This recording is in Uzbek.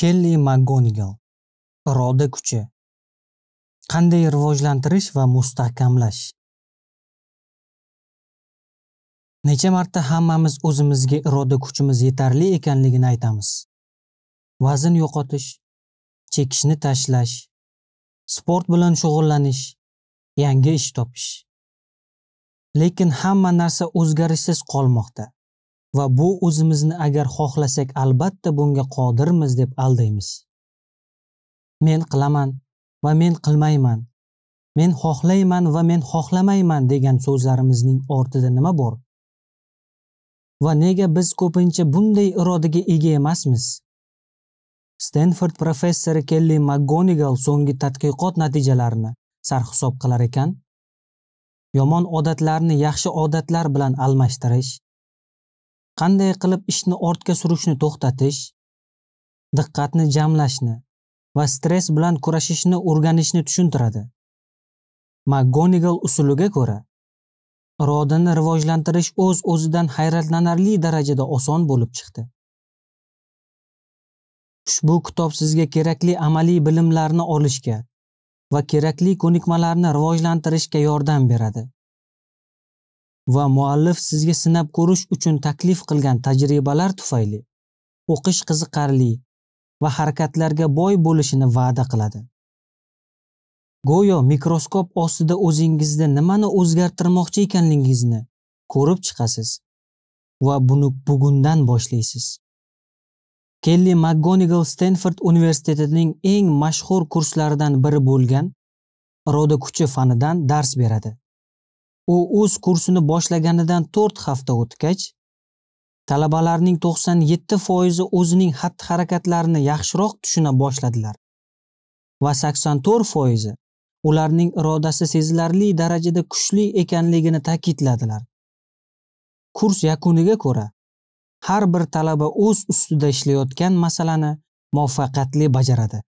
kelli maggonigal iroda kuchi qanday rivojlantirish va mustahkamlash necha marta hammamiz o'zimizga iroda kuchimiz yetarli ekanligini aytamiz vazn yo'qotish chekishni tashlash sport bilan shug'ullanish yangi ish topish lekin hamma narsa o'zgarishsiz qolmoqda va bu o'zimizni agar xohlasak albatta bunga qodirmiz deb aldaymiz men qilaman va men qilmayman men xohlayman va men xohlamayman degan so'zlarimizning ortida nima bor va nega biz ko'pincha bunday irodaga ega emasmiz stenford professori kelli makgonigal so'nggi tadqiqot natijalarini sarhisob qilar ekan yomon odatlarni yaxshi odatlar bilan almashtirish qanday qilib ishni ortga surishni to'xtatish diqqatni jamlashni va stress bilan kurashishni o'rganishni tushuntiradi magonigal usuliga ko'ra irodani rivojlantirish o'z o'zidan hayratlanarli darajada oson bo'lib chiqdi ushbu kitob sizga kerakli amaliy bilimlarni olishga va kerakli ko'nikmalarni rivojlantirishga yordam beradi va muallif sizga sinab ko'rish uchun taklif qilgan tajribalar tufayli o'qish qiziqarli va harakatlarga boy bo'lishini va'da qiladi go'yo mikroskop ostida o'zingizda nimani o'zgartirmoqchi ekanligingizni ko'rib chiqasiz va buni bugundan boshlaysiz kelli makgonigal stenford universitetining eng mashhur kurslaridan biri bo'lgan iroda kuchi fanidan dars beradi u o'z kursini boshlaganidan to'rt hafta o'tgach talabalarning to'qson yetti foizi o'zining xatti harakatlarini yaxshiroq tushuna boshladilar va sakson to'rt foizi ularning irodasi sezilarli darajada kuchli ekanligini ta'kidladilar kurs yakuniga ko'ra har bir talaba o'z ustida ishlayotgan masalani muvaffaqiyatli bajaradi